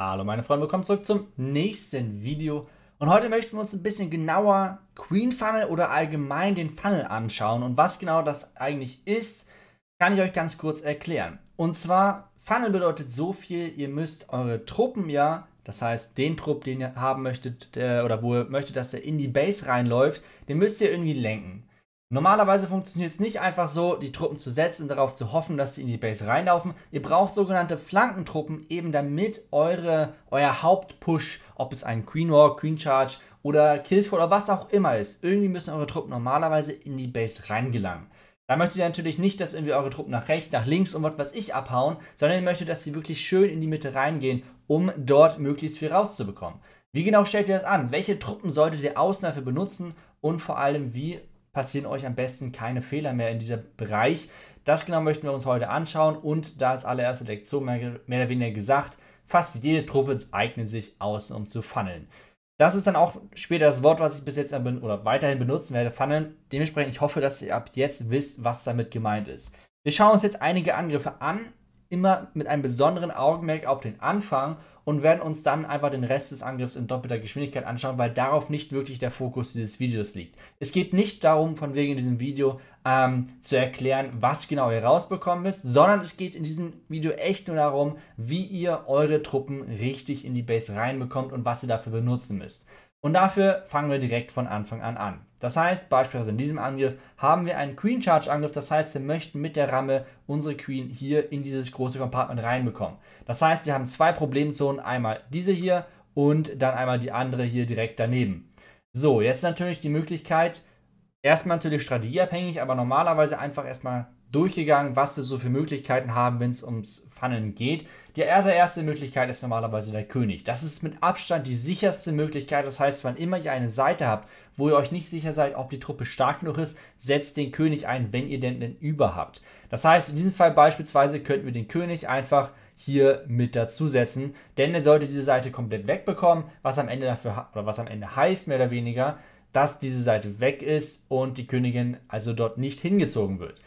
Hallo meine Freunde, willkommen zurück zum nächsten Video. Und heute möchten wir uns ein bisschen genauer Queen Funnel oder allgemein den Funnel anschauen. Und was genau das eigentlich ist, kann ich euch ganz kurz erklären. Und zwar, Funnel bedeutet so viel, ihr müsst eure Truppen ja, das heißt den Trupp, den ihr haben möchtet äh, oder wo ihr möchtet, dass er in die Base reinläuft, den müsst ihr irgendwie lenken. Normalerweise funktioniert es nicht einfach so, die Truppen zu setzen und darauf zu hoffen, dass sie in die Base reinlaufen. Ihr braucht sogenannte Flankentruppen, eben damit eure, euer Hauptpush, ob es ein Queen War, Queen Charge oder Killscore oder was auch immer ist, irgendwie müssen eure Truppen normalerweise in die Base reingelangen. Da möchtet ihr natürlich nicht, dass irgendwie eure Truppen nach rechts, nach links und was weiß ich abhauen, sondern ihr möchtet, dass sie wirklich schön in die Mitte reingehen, um dort möglichst viel rauszubekommen. Wie genau stellt ihr das an? Welche Truppen solltet ihr außen dafür benutzen? Und vor allem, wie passieren euch am besten keine Fehler mehr in diesem Bereich. Das genau möchten wir uns heute anschauen und da ist allererste Lektion mehr, mehr oder weniger gesagt, fast jede Truppe eignet sich außen, um zu funneln. Das ist dann auch später das Wort, was ich bis jetzt oder weiterhin benutzen werde, funneln. Dementsprechend, ich hoffe, dass ihr ab jetzt wisst, was damit gemeint ist. Wir schauen uns jetzt einige Angriffe an, immer mit einem besonderen Augenmerk auf den Anfang und werden uns dann einfach den Rest des Angriffs in doppelter Geschwindigkeit anschauen, weil darauf nicht wirklich der Fokus dieses Videos liegt. Es geht nicht darum, von wegen in diesem Video ähm, zu erklären, was genau ihr rausbekommen müsst, sondern es geht in diesem Video echt nur darum, wie ihr eure Truppen richtig in die Base reinbekommt und was ihr dafür benutzen müsst. Und dafür fangen wir direkt von Anfang an an. Das heißt, beispielsweise in diesem Angriff haben wir einen Queen Charge Angriff, das heißt, wir möchten mit der Ramme unsere Queen hier in dieses große Compartment reinbekommen. Das heißt, wir haben zwei Problemzonen, einmal diese hier und dann einmal die andere hier direkt daneben. So, jetzt natürlich die Möglichkeit, erstmal natürlich strategieabhängig, aber normalerweise einfach erstmal durchgegangen, was wir so für Möglichkeiten haben, wenn es ums Funneln geht. Die allererste Möglichkeit ist normalerweise der König. Das ist mit Abstand die sicherste Möglichkeit. Das heißt, wann immer ihr eine Seite habt, wo ihr euch nicht sicher seid, ob die Truppe stark genug ist, setzt den König ein, wenn ihr denn einen Über habt. Das heißt, in diesem Fall beispielsweise könnten wir den König einfach hier mit dazusetzen, denn er sollte diese Seite komplett wegbekommen, was am Ende dafür oder was am Ende heißt mehr oder weniger, dass diese Seite weg ist und die Königin also dort nicht hingezogen wird.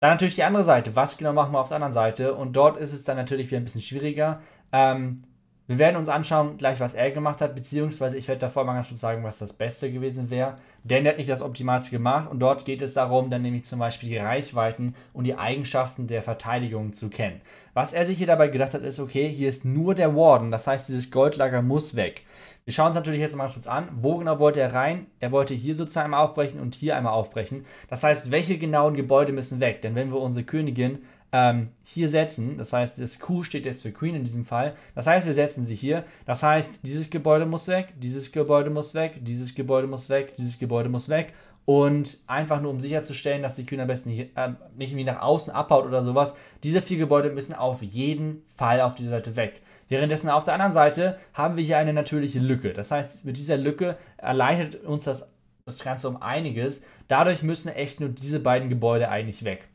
Dann natürlich die andere Seite. Was genau machen wir auf der anderen Seite? Und dort ist es dann natürlich wieder ein bisschen schwieriger. Ähm, wir werden uns anschauen, gleich was er gemacht hat, beziehungsweise ich werde davor mal ganz kurz sagen, was das Beste gewesen wäre. Denn er hat nicht das Optimalste gemacht und dort geht es darum, dann nämlich zum Beispiel die Reichweiten und die Eigenschaften der Verteidigung zu kennen. Was er sich hier dabei gedacht hat, ist, okay, hier ist nur der Warden, das heißt, dieses Goldlager muss weg. Wir schauen uns natürlich jetzt mal kurz an, wo genau wollte er rein? Er wollte hier sozusagen einmal aufbrechen und hier einmal aufbrechen. Das heißt, welche genauen Gebäude müssen weg? Denn wenn wir unsere Königin ähm, hier setzen. Das heißt, das Q steht jetzt für Queen in diesem Fall. Das heißt, wir setzen sie hier. Das heißt, dieses Gebäude muss weg, dieses Gebäude muss weg, dieses Gebäude muss weg, dieses Gebäude muss weg. Und einfach nur um sicherzustellen, dass die Queen am besten nicht, äh, nicht irgendwie nach außen abhaut oder sowas. Diese vier Gebäude müssen auf jeden Fall auf diese Seite weg. Währenddessen auf der anderen Seite haben wir hier eine natürliche Lücke. Das heißt, mit dieser Lücke erleichtert uns das, das Ganze um einiges. Dadurch müssen echt nur diese beiden Gebäude eigentlich weg.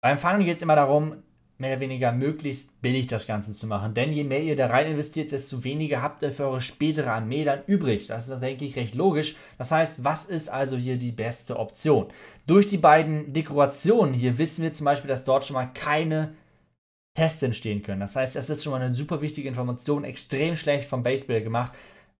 Beim Funnel geht es immer darum, mehr oder weniger möglichst billig das Ganze zu machen. Denn je mehr ihr da rein investiert, desto weniger habt ihr für eure spätere Armee dann übrig. Das ist, denke ich, recht logisch. Das heißt, was ist also hier die beste Option? Durch die beiden Dekorationen hier wissen wir zum Beispiel, dass dort schon mal keine Tests entstehen können. Das heißt, das ist schon mal eine super wichtige Information, extrem schlecht vom Baseball gemacht.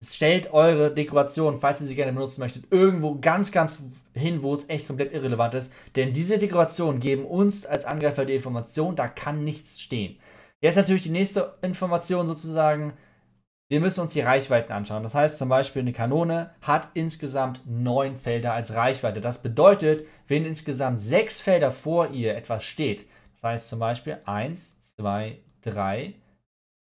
Stellt eure Dekoration, falls ihr sie gerne benutzen möchtet, irgendwo ganz, ganz hin, wo es echt komplett irrelevant ist. Denn diese Dekorationen geben uns als Angreifer die Information, da kann nichts stehen. Jetzt natürlich die nächste Information sozusagen. Wir müssen uns die Reichweiten anschauen. Das heißt zum Beispiel, eine Kanone hat insgesamt neun Felder als Reichweite. Das bedeutet, wenn insgesamt sechs Felder vor ihr etwas steht, das heißt zum Beispiel 1, 2, 3,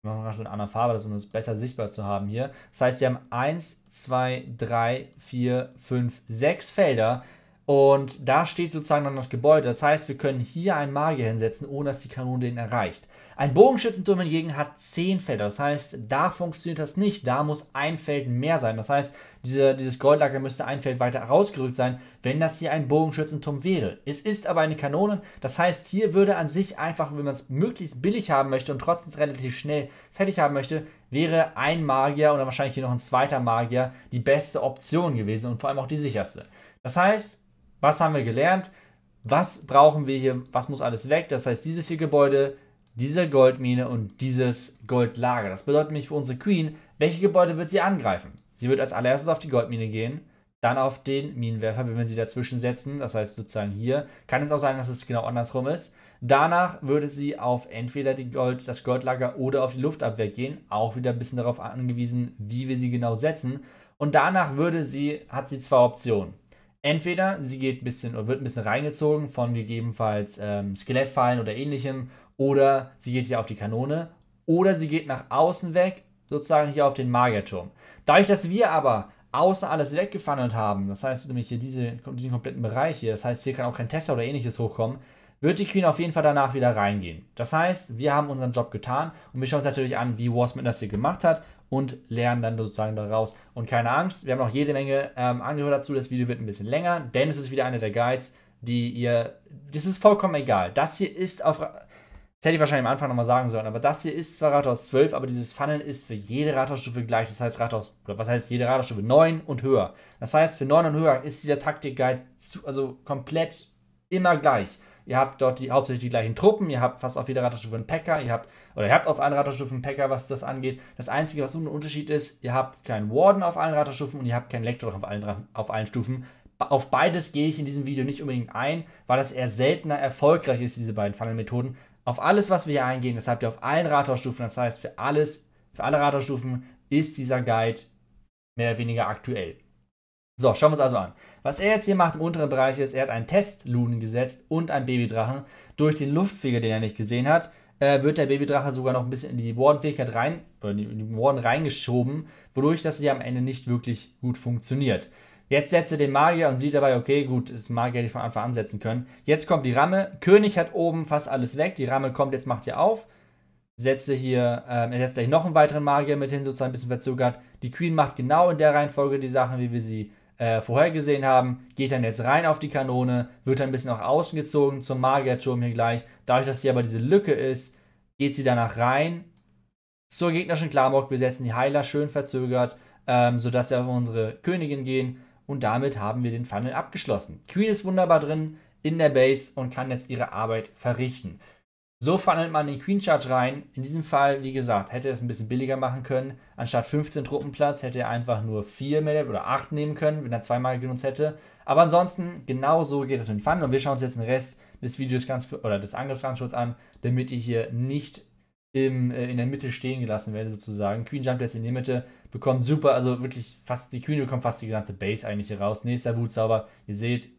wir machen das in einer Farbe, um es besser sichtbar zu haben hier. Das heißt, wir haben 1, 2, 3, 4, 5, 6 Felder. Und da steht sozusagen dann das Gebäude. Das heißt, wir können hier einen Magier hinsetzen, ohne dass die Kanone den erreicht. Ein Bogenschützenturm hingegen hat 10 Felder. Das heißt, da funktioniert das nicht. Da muss ein Feld mehr sein. Das heißt, diese, dieses Goldlager müsste ein Feld weiter rausgerückt sein, wenn das hier ein Bogenschützenturm wäre. Es ist aber eine Kanone, das heißt, hier würde an sich einfach, wenn man es möglichst billig haben möchte und trotzdem relativ schnell fertig haben möchte, wäre ein Magier oder wahrscheinlich hier noch ein zweiter Magier die beste Option gewesen und vor allem auch die sicherste. Das heißt, was haben wir gelernt? Was brauchen wir hier? Was muss alles weg? Das heißt, diese vier Gebäude, diese Goldmine und dieses Goldlager. Das bedeutet nämlich für unsere Queen, welche Gebäude wird sie angreifen? Sie wird als allererstes auf die Goldmine gehen, dann auf den Minenwerfer, wenn wir sie dazwischen setzen. Das heißt sozusagen hier. Kann es auch sein, dass es genau andersrum ist. Danach würde sie auf entweder Gold, das Goldlager oder auf die Luftabwehr gehen. Auch wieder ein bisschen darauf angewiesen, wie wir sie genau setzen. Und danach würde sie, hat sie zwei Optionen. Entweder sie geht ein bisschen oder wird ein bisschen reingezogen von gegebenenfalls ähm, Skelettfallen oder ähnlichem. Oder sie geht hier auf die Kanone. Oder sie geht nach außen weg sozusagen hier auf den Magierturm. Dadurch, dass wir aber außen alles weggefandelt haben, das heißt nämlich hier diese, diesen kompletten Bereich hier, das heißt hier kann auch kein Tesla oder ähnliches hochkommen, wird die Queen auf jeden Fall danach wieder reingehen. Das heißt, wir haben unseren Job getan und wir schauen uns natürlich an, wie Warsmith das hier gemacht hat und lernen dann sozusagen daraus. Und keine Angst, wir haben noch jede Menge ähm, Angehör dazu. Das Video wird ein bisschen länger, denn es ist wieder einer der Guides, die ihr. Das ist vollkommen egal. Das hier ist auf das hätte ich wahrscheinlich am Anfang nochmal sagen sollen. Aber das hier ist zwar Rathaus 12, aber dieses Funnel ist für jede Rathausstufe gleich. Das heißt Rathaus, oder was heißt jede Rathausstufe? 9 und höher. Das heißt, für 9 und höher ist dieser Taktikguide zu, also komplett immer gleich. Ihr habt dort die, hauptsächlich die gleichen Truppen, ihr habt fast auf jeder Rathausstufe einen Packer, ihr habt, oder ihr habt auf allen Rathausstufen einen Packer, was das angeht. Das Einzige, was ein Unterschied ist, ihr habt keinen Warden auf allen Rathausstufen und ihr habt keinen Lektor auf allen, auf allen Stufen. Auf beides gehe ich in diesem Video nicht unbedingt ein, weil das eher seltener erfolgreich ist, diese beiden Funnel-Methoden auf alles, was wir hier eingehen, das habt ihr auf allen Rathausstufen. Das heißt, für alles, für alle Rathausstufen ist dieser Guide mehr oder weniger aktuell. So, schauen wir uns also an. Was er jetzt hier macht im unteren Bereich ist, er hat einen Testluden gesetzt und einen Babydrachen. Durch den Luftfeger, den er nicht gesehen hat, äh, wird der Babydrache sogar noch ein bisschen in die Wardenfähigkeit rein, oder in die Warden reingeschoben, wodurch das hier am Ende nicht wirklich gut funktioniert. Jetzt setze den Magier und sieht dabei, okay, gut, das Magier hätte ich von Anfang an setzen können. Jetzt kommt die Ramme. König hat oben fast alles weg. Die Ramme kommt, jetzt macht ihr auf. Setze hier, ähm, er setzt gleich noch einen weiteren Magier mit hin, sozusagen ein bisschen verzögert. Die Queen macht genau in der Reihenfolge die Sachen, wie wir sie äh, gesehen haben. Geht dann jetzt rein auf die Kanone, wird dann ein bisschen nach außen gezogen zum Magierturm hier gleich. Dadurch, dass hier aber diese Lücke ist, geht sie danach rein zur gegnerischen Klarmock. Wir setzen die Heiler schön verzögert, ähm, sodass sie auf unsere Königin gehen und damit haben wir den Funnel abgeschlossen. Queen ist wunderbar drin in der Base und kann jetzt ihre Arbeit verrichten. So funnelt man den Queen Charge rein. In diesem Fall, wie gesagt, hätte er es ein bisschen billiger machen können. Anstatt 15 Truppenplatz hätte er einfach nur 4 mehr oder 8 nehmen können, wenn er zweimal genutzt hätte. Aber ansonsten, genau so geht es mit dem Funnel. Und wir schauen uns jetzt den Rest des Videos ganz oder des Angriffs ganz kurz an, damit ihr hier nicht im, äh, in der Mitte stehen gelassen werde, sozusagen. Queen jumpt jetzt in die Mitte, bekommt super, also wirklich fast, die Queen bekommt fast die gesamte Base eigentlich hier raus. Nächster Wutzauber, ihr seht,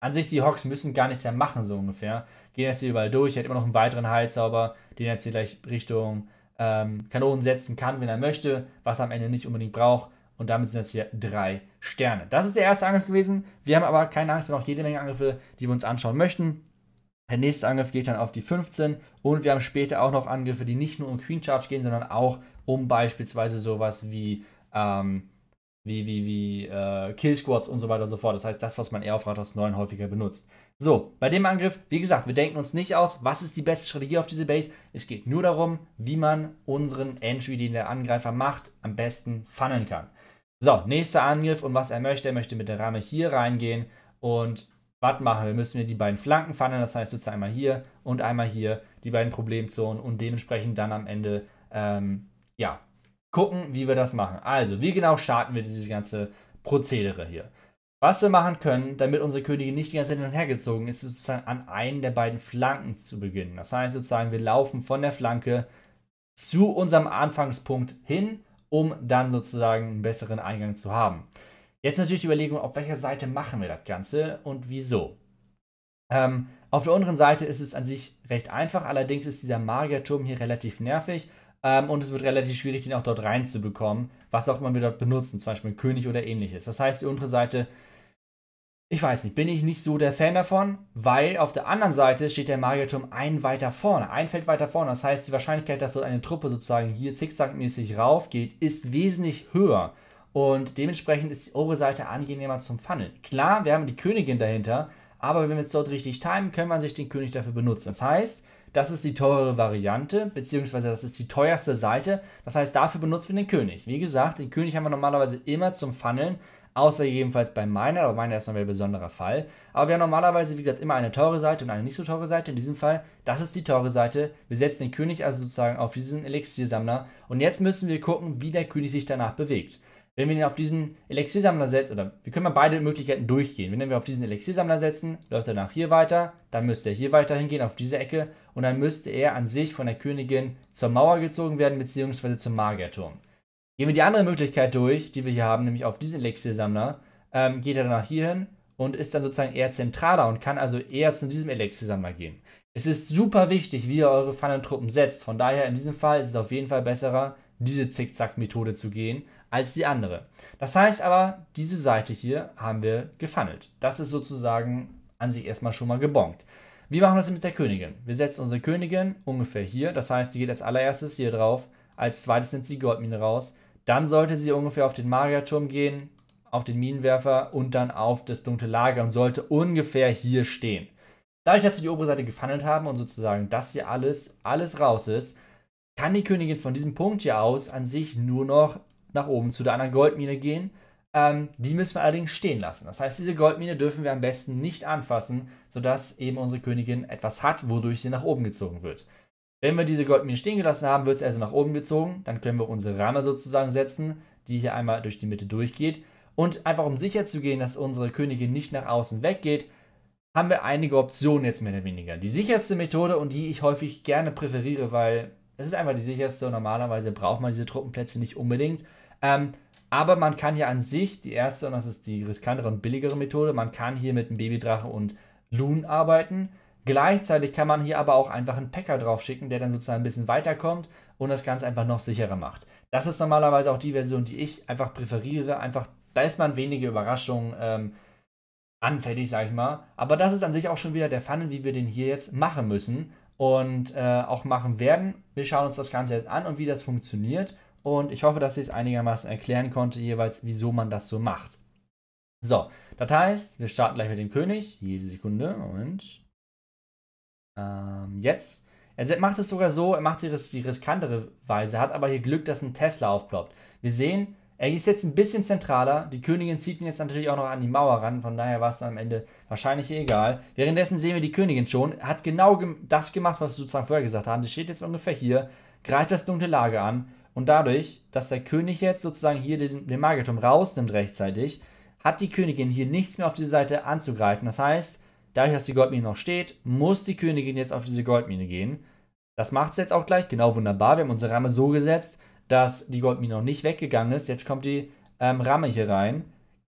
an sich die Hawks müssen gar nichts mehr machen, so ungefähr. Gehen jetzt hier überall durch, er hat immer noch einen weiteren Heilzauber, den er jetzt hier gleich Richtung ähm, Kanonen setzen kann, wenn er möchte, was er am Ende nicht unbedingt braucht. Und damit sind das hier drei Sterne. Das ist der erste Angriff gewesen. Wir haben aber keine Angst, wir haben noch jede Menge Angriffe, die wir uns anschauen möchten. Der nächste Angriff geht dann auf die 15 und wir haben später auch noch Angriffe, die nicht nur um Queen Charge gehen, sondern auch um beispielsweise sowas wie, ähm, wie, wie, wie äh, Kill Squads und so weiter und so fort. Das heißt, das, was man eher auf Rathaus 9 häufiger benutzt. So, bei dem Angriff, wie gesagt, wir denken uns nicht aus, was ist die beste Strategie auf diese Base. Es geht nur darum, wie man unseren Entry, den der Angreifer macht, am besten funneln kann. So, nächster Angriff und was er möchte. Er möchte mit der Rame hier reingehen und was machen wir? Müssen wir die beiden Flanken fahren, das heißt sozusagen einmal hier und einmal hier, die beiden Problemzonen und dementsprechend dann am Ende, ähm, ja, gucken, wie wir das machen. Also, wie genau starten wir diese ganze Prozedere hier? Was wir machen können, damit unsere Königin nicht die ganze Zeit hin und her gezogen ist, ist sozusagen an einen der beiden Flanken zu beginnen. Das heißt sozusagen, wir laufen von der Flanke zu unserem Anfangspunkt hin, um dann sozusagen einen besseren Eingang zu haben. Jetzt natürlich die Überlegung, auf welcher Seite machen wir das Ganze und wieso. Ähm, auf der unteren Seite ist es an sich recht einfach, allerdings ist dieser Magierturm hier relativ nervig ähm, und es wird relativ schwierig, den auch dort reinzubekommen, was auch immer wir dort benutzen, zum Beispiel König oder ähnliches. Das heißt, die untere Seite, ich weiß nicht, bin ich nicht so der Fan davon, weil auf der anderen Seite steht der Magierturm ein weiter vorne, ein Feld weiter vorne. Das heißt, die Wahrscheinlichkeit, dass so eine Truppe sozusagen hier zickzackmäßig raufgeht, ist wesentlich höher. Und dementsprechend ist die obere Seite angenehmer zum Funneln. Klar, wir haben die Königin dahinter, aber wenn wir es dort richtig timen, kann man sich den König dafür benutzen. Das heißt, das ist die teurere Variante, beziehungsweise das ist die teuerste Seite. Das heißt, dafür benutzen wir den König. Wie gesagt, den König haben wir normalerweise immer zum Funneln, außer jedenfalls bei meiner, aber meiner ist nochmal ein besonderer Fall. Aber wir haben normalerweise, wie gesagt, immer eine teure Seite und eine nicht so teure Seite. In diesem Fall, das ist die teure Seite. Wir setzen den König also sozusagen auf diesen Elixiersammler. Und jetzt müssen wir gucken, wie der König sich danach bewegt. Wenn wir ihn auf diesen Elixiersammler setzen, oder wir können mal beide Möglichkeiten durchgehen. Wenn wir auf diesen Elixiersammler setzen, läuft er nach hier weiter, dann müsste er hier weiter hingehen, auf diese Ecke, und dann müsste er an sich von der Königin zur Mauer gezogen werden, beziehungsweise zum Magierturm. Gehen wir die andere Möglichkeit durch, die wir hier haben, nämlich auf diesen Elixiersammler, ähm, geht er dann nach hier hin und ist dann sozusagen eher zentraler und kann also eher zu diesem Elixiersammler gehen. Es ist super wichtig, wie ihr eure Pfannentruppen setzt. Von daher in diesem Fall ist es auf jeden Fall besserer, diese Zickzack-Methode zu gehen als die andere. Das heißt aber, diese Seite hier haben wir gefunnelt. Das ist sozusagen an sich erstmal schon mal gebongt. Wie machen wir das mit der Königin. Wir setzen unsere Königin ungefähr hier. Das heißt, sie geht als allererstes hier drauf. Als zweites nimmt sie die Goldmine raus. Dann sollte sie ungefähr auf den Magierturm gehen, auf den Minenwerfer und dann auf das dunkle Lager und sollte ungefähr hier stehen. Dadurch, dass wir die obere Seite gefunnelt haben und sozusagen das hier alles, alles raus ist, kann die Königin von diesem Punkt hier aus an sich nur noch nach oben zu der anderen Goldmine gehen. Ähm, die müssen wir allerdings stehen lassen. Das heißt, diese Goldmine dürfen wir am besten nicht anfassen, sodass eben unsere Königin etwas hat, wodurch sie nach oben gezogen wird. Wenn wir diese Goldmine stehen gelassen haben, wird sie also nach oben gezogen. Dann können wir unsere Ramme sozusagen setzen, die hier einmal durch die Mitte durchgeht. Und einfach um sicher zu gehen, dass unsere Königin nicht nach außen weggeht, haben wir einige Optionen jetzt mehr oder weniger. Die sicherste Methode und die ich häufig gerne präferiere, weil es ist einfach die sicherste und normalerweise braucht man diese Truppenplätze nicht unbedingt. Ähm, aber man kann hier an sich die erste, und das ist die riskantere und billigere Methode, man kann hier mit einem Babydrache und Loon arbeiten. Gleichzeitig kann man hier aber auch einfach einen Packer drauf schicken, der dann sozusagen ein bisschen weiterkommt und das Ganze einfach noch sicherer macht. Das ist normalerweise auch die Version, die ich einfach präferiere. Einfach, da ist man weniger Überraschungen ähm, anfällig, sag ich mal. Aber das ist an sich auch schon wieder der Funnel, wie wir den hier jetzt machen müssen und äh, auch machen werden. Wir schauen uns das Ganze jetzt an und wie das funktioniert. Und ich hoffe, dass ich es einigermaßen erklären konnte, jeweils, wieso man das so macht. So, das heißt, wir starten gleich mit dem König. Jede Sekunde. Moment. Ähm, jetzt. Er macht es sogar so, er macht die, ris die riskantere Weise, hat aber hier Glück, dass ein Tesla aufploppt. Wir sehen, er ist jetzt ein bisschen zentraler. Die Königin zieht ihn jetzt natürlich auch noch an die Mauer ran. Von daher war es am Ende wahrscheinlich eh egal. Währenddessen sehen wir die Königin schon. Hat genau das gemacht, was wir sozusagen vorher gesagt haben. Sie steht jetzt ungefähr hier, greift das dunkle Lager an. Und dadurch, dass der König jetzt sozusagen hier den, den Magiturm rausnimmt rechtzeitig, hat die Königin hier nichts mehr auf diese Seite anzugreifen. Das heißt, dadurch, dass die Goldmine noch steht, muss die Königin jetzt auf diese Goldmine gehen. Das macht sie jetzt auch gleich. Genau, wunderbar. Wir haben unsere Ramme so gesetzt, dass die Goldmine noch nicht weggegangen ist. Jetzt kommt die ähm, Ramme hier rein.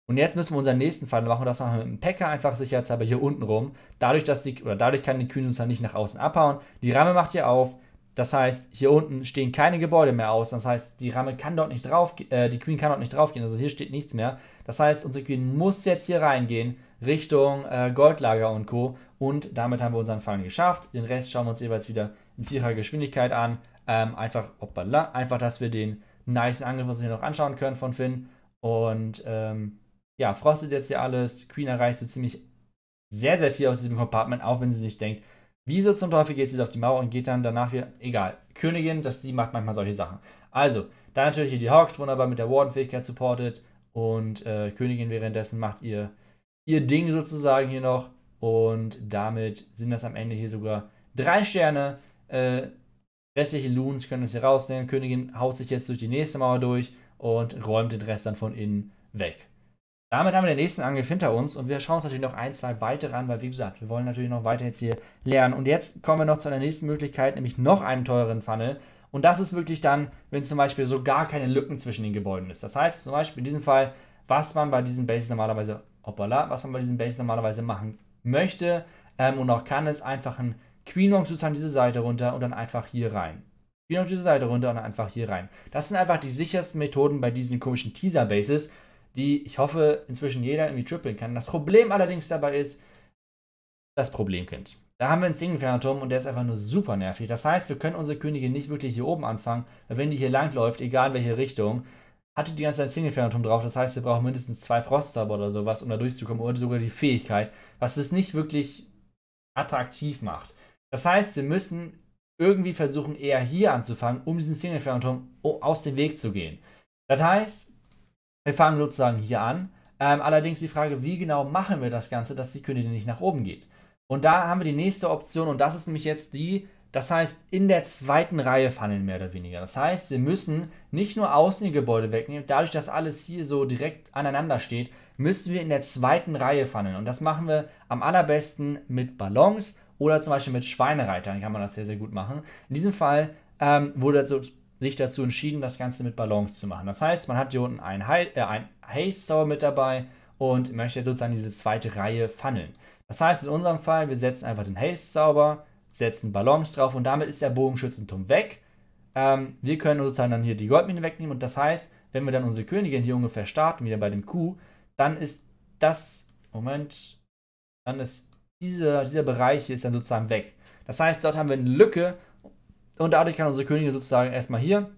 Und jetzt müssen wir unseren nächsten Fall machen. Das machen wir mit dem Packer einfach sicherheitshalber hier unten rum. Dadurch, dass die, oder dadurch kann die Kühne uns dann nicht nach außen abhauen. Die Ramme macht hier auf. Das heißt, hier unten stehen keine Gebäude mehr aus. Das heißt, die Ramme kann dort nicht drauf, äh, die Queen kann dort nicht draufgehen. Also hier steht nichts mehr. Das heißt, unsere Queen muss jetzt hier reingehen Richtung äh, Goldlager und Co. Und damit haben wir unseren Fall geschafft. Den Rest schauen wir uns jeweils wieder in vierer Geschwindigkeit an. Ähm, einfach, hoppala, einfach, dass wir den nice Angriff uns hier noch anschauen können von Finn. Und ähm, ja, frostet jetzt hier alles. Queen erreicht so ziemlich sehr, sehr viel aus diesem Compartment, auch wenn sie sich denkt, wieso zum Teufel geht sie auf die Mauer und geht dann danach wieder. Egal, Königin, dass sie macht manchmal solche Sachen. Also, dann natürlich hier die Hawks, wunderbar mit der Warden-Fähigkeit supported. Und äh, Königin währenddessen macht ihr, ihr Ding sozusagen hier noch. Und damit sind das am Ende hier sogar drei Sterne. Äh, Restliche Loons können es hier rausnehmen. Königin haut sich jetzt durch die nächste Mauer durch und räumt den Rest dann von innen weg. Damit haben wir den nächsten Angriff hinter uns und wir schauen uns natürlich noch ein, zwei weitere an, weil wie gesagt, wir wollen natürlich noch weiter jetzt hier lernen. Und jetzt kommen wir noch zu einer nächsten Möglichkeit, nämlich noch einen teureren Funnel. Und das ist wirklich dann, wenn zum Beispiel so gar keine Lücken zwischen den Gebäuden ist. Das heißt zum Beispiel in diesem Fall, was man bei diesen Bases normalerweise, hoppala, was man bei diesen Bases normalerweise machen möchte ähm, und auch kann, ist einfach ein Quinox sozusagen diese Seite runter und dann einfach hier rein. Quinox diese Seite runter und dann einfach hier rein. Das sind einfach die sichersten Methoden bei diesen komischen Teaser-Bases, die ich hoffe inzwischen jeder irgendwie trippeln kann. Das Problem allerdings dabei ist, das Problemkind. Da haben wir einen Single-Phantom und der ist einfach nur super nervig. Das heißt, wir können unsere Königin nicht wirklich hier oben anfangen, weil wenn die hier lang läuft, egal in welche Richtung, hatte die ganze Zeit Single-Phantom drauf. Das heißt, wir brauchen mindestens zwei Frostzauber oder sowas, um da durchzukommen oder sogar die Fähigkeit, was es nicht wirklich attraktiv macht. Das heißt, wir müssen irgendwie versuchen, eher hier anzufangen, um diesen Single-Phantom aus dem Weg zu gehen. Das heißt, wir fangen sozusagen hier an. Ähm, allerdings die Frage, wie genau machen wir das Ganze, dass die Königin nicht nach oben geht. Und da haben wir die nächste Option und das ist nämlich jetzt die, das heißt in der zweiten Reihe funneln mehr oder weniger. Das heißt, wir müssen nicht nur außen die Gebäude wegnehmen, dadurch, dass alles hier so direkt aneinander steht, müssen wir in der zweiten Reihe funneln. Und das machen wir am allerbesten mit Ballons oder zum Beispiel mit Schweinereitern kann man das sehr, sehr gut machen. In diesem Fall ähm, wurde also sich dazu entschieden, das Ganze mit Ballons zu machen. Das heißt, man hat hier unten einen, He äh, einen Haze Sour mit dabei und möchte jetzt sozusagen diese zweite Reihe funneln. Das heißt, in unserem Fall, wir setzen einfach den Haze sauber, setzen Ballons drauf und damit ist der Bogenschützenturm weg. Ähm, wir können sozusagen dann hier die Goldmine wegnehmen und das heißt, wenn wir dann unsere Königin hier ungefähr starten, wieder bei dem Q, dann ist das, Moment, dann ist dieser, dieser Bereich ist dann sozusagen weg. Das heißt, dort haben wir eine Lücke und dadurch kann unsere Königin sozusagen erstmal hier,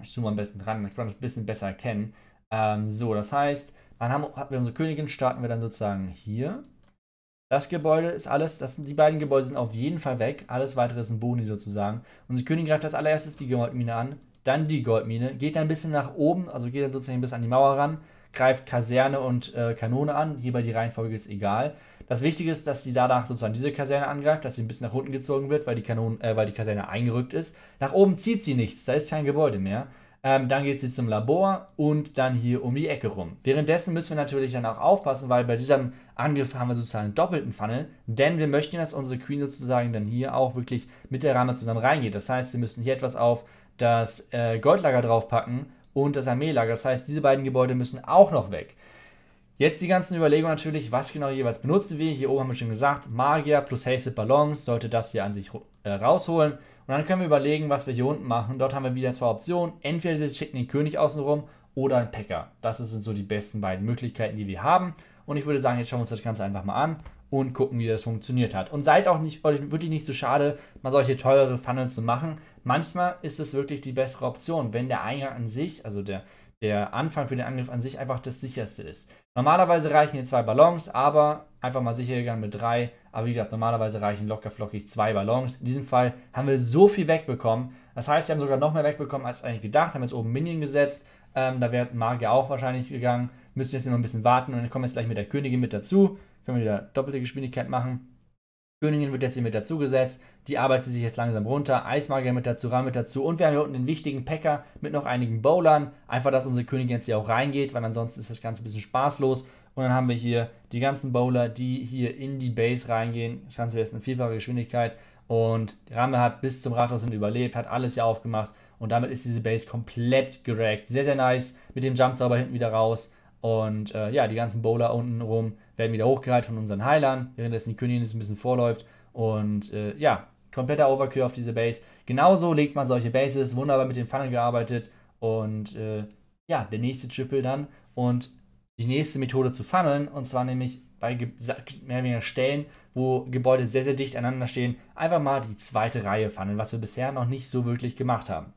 ich zoome am besten dran, dann kann man das ein bisschen besser erkennen. Ähm, so, das heißt, dann haben, haben wir unsere Königin, starten wir dann sozusagen hier. Das Gebäude ist alles, das sind, die beiden Gebäude sind auf jeden Fall weg. Alles weitere ist ein Boni sozusagen. Unsere Königin greift als allererstes die Goldmine an, dann die Goldmine, geht dann ein bisschen nach oben, also geht dann sozusagen bis an die Mauer ran, greift Kaserne und äh, Kanone an, hierbei die Reihenfolge ist egal. Das Wichtige ist, dass die danach sozusagen diese Kaserne angreift, dass sie ein bisschen nach unten gezogen wird, weil die, Kanon äh, weil die Kaserne eingerückt ist. Nach oben zieht sie nichts, da ist kein Gebäude mehr. Ähm, dann geht sie zum Labor und dann hier um die Ecke rum. Währenddessen müssen wir natürlich dann auch aufpassen, weil bei diesem Angriff haben wir sozusagen einen doppelten Funnel, denn wir möchten, dass unsere Queen sozusagen dann hier auch wirklich mit der Rana zusammen reingeht. Das heißt, sie müssen hier etwas auf das äh, Goldlager draufpacken und das Armeelager. Das heißt, diese beiden Gebäude müssen auch noch weg. Jetzt die ganzen Überlegungen natürlich, was genau jeweils benutzen wir. Hier oben haben wir schon gesagt, Magier plus Hasted Ballons sollte das hier an sich äh, rausholen. Und dann können wir überlegen, was wir hier unten machen. Dort haben wir wieder zwei Optionen. Entweder wir schicken den König außenrum oder einen Packer. Das sind so die besten beiden Möglichkeiten, die wir haben. Und ich würde sagen, jetzt schauen wir uns das Ganze einfach mal an und gucken, wie das funktioniert hat. Und seid auch nicht, wirklich nicht so schade, mal solche teurere Funnels zu machen. Manchmal ist es wirklich die bessere Option, wenn der Eingang an sich, also der, der Anfang für den Angriff an sich einfach das sicherste ist. Normalerweise reichen hier zwei Ballons, aber einfach mal sicher gegangen mit drei. Aber wie gesagt, normalerweise reichen locker flockig zwei Ballons. In diesem Fall haben wir so viel wegbekommen. Das heißt, wir haben sogar noch mehr wegbekommen als eigentlich gedacht. Haben jetzt oben Minion gesetzt. Ähm, da wäre Magier auch wahrscheinlich gegangen. Müssen jetzt noch ein bisschen warten und dann kommen wir jetzt gleich mit der Königin mit dazu. Können wir wieder doppelte Geschwindigkeit machen. Königin wird jetzt hier mit dazugesetzt. Die arbeitet sich jetzt langsam runter. Eismagier mit dazu, Ram mit dazu. Und wir haben hier unten den wichtigen Packer mit noch einigen Bowlern. Einfach, dass unsere Königin jetzt hier auch reingeht, weil ansonsten ist das Ganze ein bisschen spaßlos. Und dann haben wir hier die ganzen Bowler, die hier in die Base reingehen. Das Ganze jetzt in vierfacher Geschwindigkeit. Und Rame hat bis zum Rathaus hin überlebt, hat alles hier aufgemacht. Und damit ist diese Base komplett geraggt. Sehr, sehr nice. Mit dem Jump-Zauber hinten wieder raus. Und äh, ja, die ganzen Bowler unten rum werden wieder hochgehalten von unseren Heilern, währenddessen die Königin es ein bisschen vorläuft. Und äh, ja, kompletter Overkill auf diese Base. Genauso legt man solche Bases, wunderbar mit dem Funnel gearbeitet. Und äh, ja, der nächste Triple dann. Und die nächste Methode zu funneln, und zwar nämlich bei mehr oder weniger Stellen, wo Gebäude sehr, sehr dicht aneinander stehen, einfach mal die zweite Reihe funneln, was wir bisher noch nicht so wirklich gemacht haben.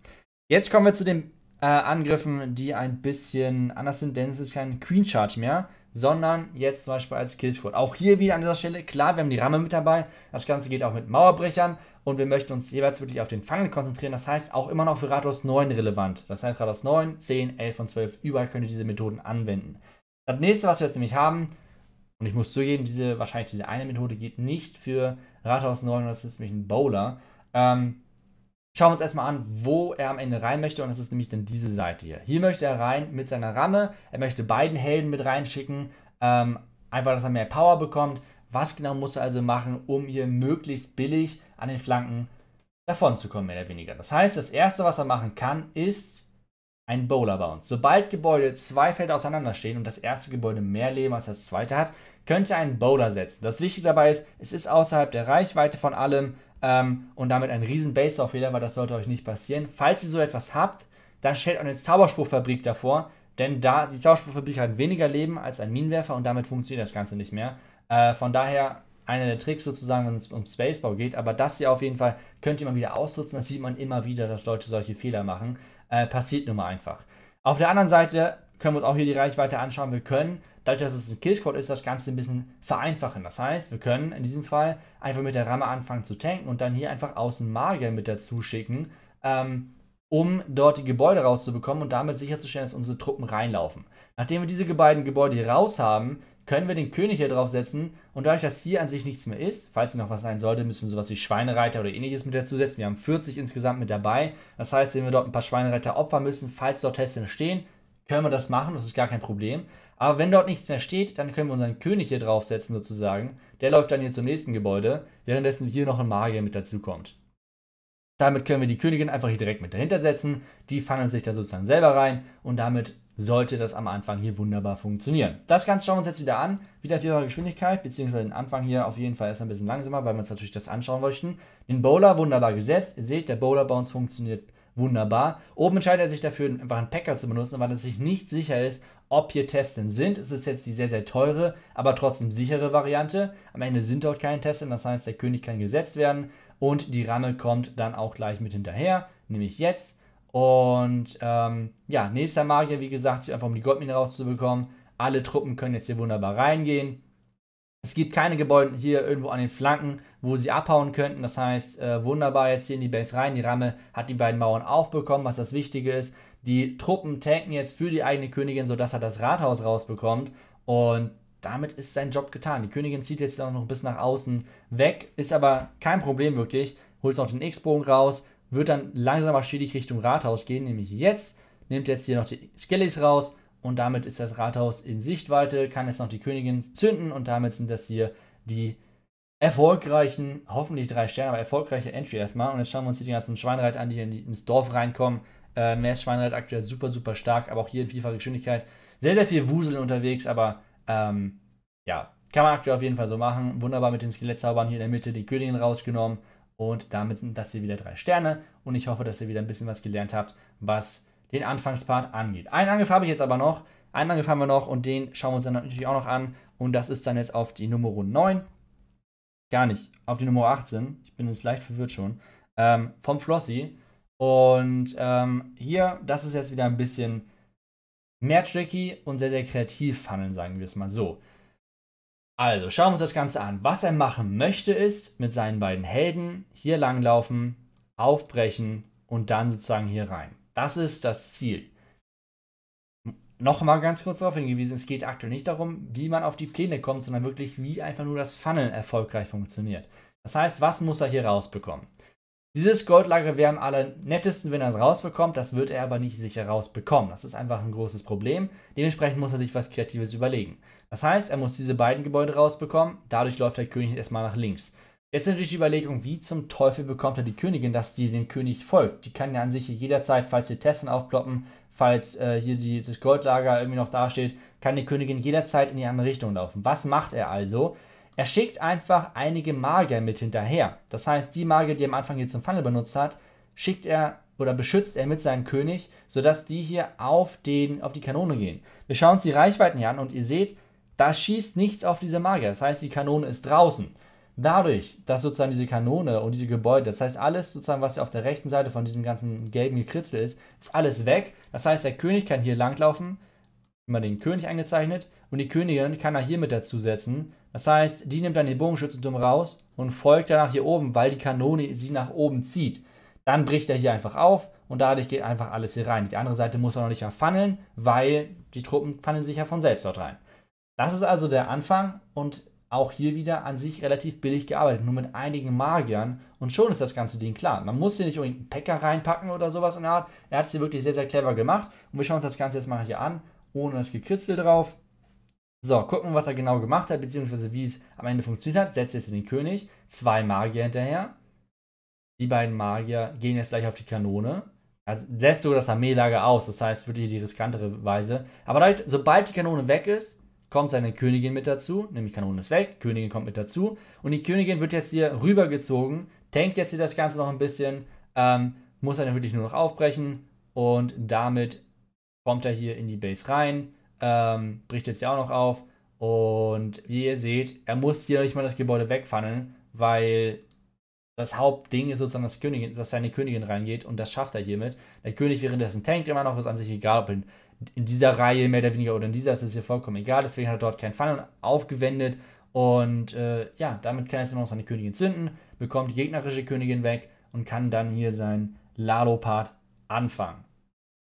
Jetzt kommen wir zu dem äh, Angriffen, die ein bisschen anders sind, denn es ist kein Queen Charge mehr, sondern jetzt zum Beispiel als Killsquad. Auch hier wieder an dieser Stelle, klar, wir haben die Ramme mit dabei, das Ganze geht auch mit Mauerbrechern und wir möchten uns jeweils wirklich auf den Fangen konzentrieren, das heißt auch immer noch für Rathaus 9 relevant. Das heißt Rathaus 9, 10, 11 und 12, überall könnt ihr diese Methoden anwenden. Das nächste, was wir jetzt nämlich haben, und ich muss zugeben, diese, wahrscheinlich diese eine Methode geht nicht für Rathaus 9, das ist nämlich ein Bowler. Ähm, Schauen wir uns erstmal an, wo er am Ende rein möchte. Und das ist nämlich dann diese Seite hier. Hier möchte er rein mit seiner Ramme. Er möchte beiden Helden mit reinschicken. Ähm, einfach, dass er mehr Power bekommt. Was genau muss er also machen, um hier möglichst billig an den Flanken davon zu kommen, mehr oder weniger. Das heißt, das Erste, was er machen kann, ist ein Bowler Bounce. Sobald Gebäude zwei Felder auseinanderstehen und das erste Gebäude mehr Leben als das zweite hat, könnt ihr einen Bowler setzen. Das Wichtige dabei ist, es ist außerhalb der Reichweite von allem, ähm, und damit ein riesen base auf jeder, weil das sollte euch nicht passieren. Falls ihr so etwas habt, dann stellt euch eine Zauberspruchfabrik davor, denn da die Zauberspruchfabrik hat weniger Leben als ein Minenwerfer und damit funktioniert das Ganze nicht mehr. Äh, von daher einer der Tricks sozusagen, wenn es um Spacebau geht, aber das hier auf jeden Fall könnt ihr mal wieder ausnutzen, das sieht man immer wieder, dass Leute solche Fehler machen. Äh, passiert nun mal einfach. Auf der anderen Seite können wir uns auch hier die Reichweite anschauen. Wir können Dadurch, dass es ein Killsquad ist, das Ganze ein bisschen vereinfachen. Das heißt, wir können in diesem Fall einfach mit der Ramme anfangen zu tanken und dann hier einfach außen Magier mit dazu schicken, ähm, um dort die Gebäude rauszubekommen und damit sicherzustellen, dass unsere Truppen reinlaufen. Nachdem wir diese beiden Gebäude hier raus haben, können wir den König hier draufsetzen und dadurch, dass hier an sich nichts mehr ist, falls hier noch was sein sollte, müssen wir sowas wie Schweinereiter oder ähnliches mit dazu setzen. Wir haben 40 insgesamt mit dabei. Das heißt, wenn wir dort ein paar Schweinereiter opfern müssen, falls dort Tests entstehen, können wir das machen, das ist gar kein Problem. Aber wenn dort nichts mehr steht, dann können wir unseren König hier draufsetzen sozusagen. Der läuft dann hier zum nächsten Gebäude, währenddessen hier noch ein Magier mit dazukommt. Damit können wir die Königin einfach hier direkt mit dahinter setzen. Die fangen sich da sozusagen selber rein und damit sollte das am Anfang hier wunderbar funktionieren. Das Ganze schauen wir uns jetzt wieder an. Wieder vierfache Geschwindigkeit, beziehungsweise den Anfang hier auf jeden Fall erst ein bisschen langsamer, weil wir uns natürlich das anschauen möchten. Den Bowler wunderbar gesetzt. Ihr seht, der Bowler Bounce funktioniert wunderbar. Oben entscheidet er sich dafür, einfach einen Packer zu benutzen, weil er sich nicht sicher ist, ob hier Tesseln sind. Es ist jetzt die sehr, sehr teure, aber trotzdem sichere Variante. Am Ende sind dort keine Tests, das heißt, der König kann gesetzt werden und die Ramme kommt dann auch gleich mit hinterher, nämlich jetzt. Und ähm, ja, nächster Magier, wie gesagt, einfach um die Goldmine rauszubekommen. Alle Truppen können jetzt hier wunderbar reingehen. Es gibt keine Gebäude hier irgendwo an den Flanken, wo sie abhauen könnten. Das heißt, äh, wunderbar jetzt hier in die Base rein. Die Ramme hat die beiden Mauern aufbekommen, was das Wichtige ist. Die Truppen tanken jetzt für die eigene Königin, sodass er das Rathaus rausbekommt. Und damit ist sein Job getan. Die Königin zieht jetzt auch noch bis nach außen weg, ist aber kein Problem wirklich. Holt noch den X-Bogen raus, wird dann langsam aber stetig Richtung Rathaus gehen, nämlich jetzt. Nimmt jetzt hier noch die Skellies raus, und damit ist das Rathaus in Sichtweite, kann jetzt noch die Königin zünden und damit sind das hier die erfolgreichen, hoffentlich drei Sterne, aber erfolgreiche Entry erstmal. Und jetzt schauen wir uns hier die ganzen Schweinreiter an, die hier ins Dorf reinkommen. Äh, mehr ist aktuell super, super stark, aber auch hier in vielfacher Geschwindigkeit. Sehr, sehr viel Wusel unterwegs, aber ähm, ja, kann man aktuell auf jeden Fall so machen. Wunderbar mit den Skelettzaubern hier in der Mitte die Königin rausgenommen. Und damit sind das hier wieder drei Sterne. Und ich hoffe, dass ihr wieder ein bisschen was gelernt habt, was den Anfangspart angeht. Einen Angriff habe ich jetzt aber noch. Einen Angriff haben wir noch und den schauen wir uns dann natürlich auch noch an. Und das ist dann jetzt auf die Nummer 9. Gar nicht, auf die Nummer 18. Ich bin jetzt leicht verwirrt schon. Ähm, vom Flossi. Und ähm, hier, das ist jetzt wieder ein bisschen mehr tricky und sehr, sehr kreativ funneln, sagen wir es mal so. Also, schauen wir uns das Ganze an. Was er machen möchte, ist mit seinen beiden Helden hier langlaufen, aufbrechen und dann sozusagen hier rein. Das ist das Ziel. Nochmal ganz kurz darauf hingewiesen, es geht aktuell nicht darum, wie man auf die Pläne kommt, sondern wirklich, wie einfach nur das Funnel erfolgreich funktioniert. Das heißt, was muss er hier rausbekommen? Dieses Goldlager wäre am allernettesten, wenn er es rausbekommt, das wird er aber nicht sicher rausbekommen. Das ist einfach ein großes Problem. Dementsprechend muss er sich was Kreatives überlegen. Das heißt, er muss diese beiden Gebäude rausbekommen, dadurch läuft der König erstmal nach links. Jetzt natürlich die Überlegung, wie zum Teufel bekommt er die Königin, dass die dem König folgt? Die kann ja an sich jederzeit, falls die Testen aufploppen, falls äh, hier die, das Goldlager irgendwie noch dasteht, kann die Königin jederzeit in die andere Richtung laufen. Was macht er also? Er schickt einfach einige Magier mit hinterher. Das heißt, die Magier, die er am Anfang hier zum Funnel benutzt hat, schickt er oder beschützt er mit seinem König, sodass die hier auf, den, auf die Kanone gehen. Wir schauen uns die Reichweiten hier an und ihr seht, da schießt nichts auf diese Magier. Das heißt, die Kanone ist draußen dadurch, dass sozusagen diese Kanone und diese Gebäude, das heißt alles sozusagen, was auf der rechten Seite von diesem ganzen gelben Gekritzel ist, ist alles weg. Das heißt, der König kann hier langlaufen, immer den König angezeichnet, und die Königin kann er hier mit dazu setzen. Das heißt, die nimmt dann den Bogenschützentum raus und folgt danach hier oben, weil die Kanone sie nach oben zieht. Dann bricht er hier einfach auf und dadurch geht einfach alles hier rein. Die andere Seite muss er noch nicht mehr verfandeln, weil die Truppen fandeln sich ja von selbst dort rein. Das ist also der Anfang und auch hier wieder an sich relativ billig gearbeitet, nur mit einigen Magiern. Und schon ist das ganze Ding klar. Man muss hier nicht unbedingt einen Packer reinpacken oder sowas in der Art. Er hat es hier wirklich sehr, sehr clever gemacht. Und wir schauen uns das Ganze jetzt mal hier an, ohne das Gekritzel drauf. So, gucken, was er genau gemacht hat, beziehungsweise wie es am Ende funktioniert hat. Setzt jetzt den König, zwei Magier hinterher. Die beiden Magier gehen jetzt gleich auf die Kanone. Er lässt sogar das Armeelager aus, das heißt wirklich die riskantere Weise. Aber dadurch, sobald die Kanone weg ist, kommt seine Königin mit dazu, nämlich Kanon ist weg, Königin kommt mit dazu und die Königin wird jetzt hier rübergezogen, tankt jetzt hier das Ganze noch ein bisschen, ähm, muss dann wirklich nur noch aufbrechen und damit kommt er hier in die Base rein, ähm, bricht jetzt hier auch noch auf und wie ihr seht, er muss hier noch nicht mal das Gebäude wegfangen, weil das Hauptding ist sozusagen, dass, Königin, dass, seine Königin reingeht und das schafft er hiermit. Der König währenddessen tankt immer noch, ist an sich egal, ob in dieser Reihe mehr oder weniger oder in dieser ist es hier vollkommen egal. Deswegen hat er dort keinen Funnel aufgewendet. Und äh, ja, damit kann er jetzt noch seine Königin zünden, bekommt die gegnerische Königin weg und kann dann hier sein Lalo-Part anfangen.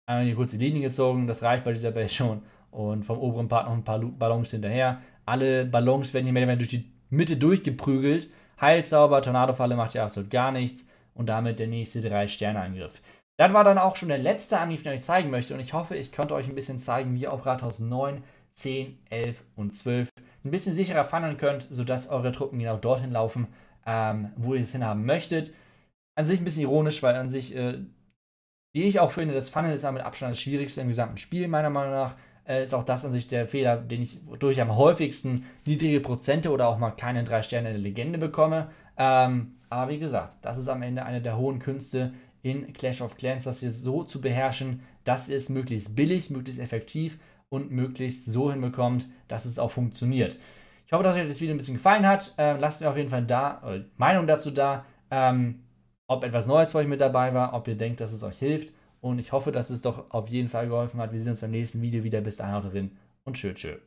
Einmal hier kurz die Linie gezogen, das reicht bei dieser Base schon. Und vom oberen Part noch ein paar Ballons hinterher. Alle Ballons werden hier mehr oder weniger durch die Mitte durchgeprügelt. Heilzauber, Tornadofalle macht ja absolut gar nichts. Und damit der nächste 3-Sterne-Angriff. Das war dann auch schon der letzte Angriff, den ich euch zeigen möchte. Und ich hoffe, ich konnte euch ein bisschen zeigen, wie ihr auf Rathaus 9, 10, 11 und 12 ein bisschen sicherer funneln könnt, sodass eure Truppen genau dorthin laufen, ähm, wo ihr es hinhaben möchtet. An sich ein bisschen ironisch, weil an sich, äh, wie ich auch finde, das Funnel ist damit Abstand das Schwierigste im gesamten Spiel, meiner Meinung nach. Äh, ist auch das an sich der Fehler, den ich durch am häufigsten niedrige Prozente oder auch mal keine drei Sterne in der Legende bekomme. Ähm, aber wie gesagt, das ist am Ende eine der hohen Künste, in Clash of Clans, das hier so zu beherrschen, dass ihr es möglichst billig, möglichst effektiv und möglichst so hinbekommt, dass es auch funktioniert. Ich hoffe, dass euch das Video ein bisschen gefallen hat. Ähm, lasst mir auf jeden Fall da eure Meinung dazu da, ähm, ob etwas Neues für euch mit dabei war, ob ihr denkt, dass es euch hilft. Und ich hoffe, dass es doch auf jeden Fall geholfen hat. Wir sehen uns beim nächsten Video wieder. Bis dahin, auch drin und tschö, tschö.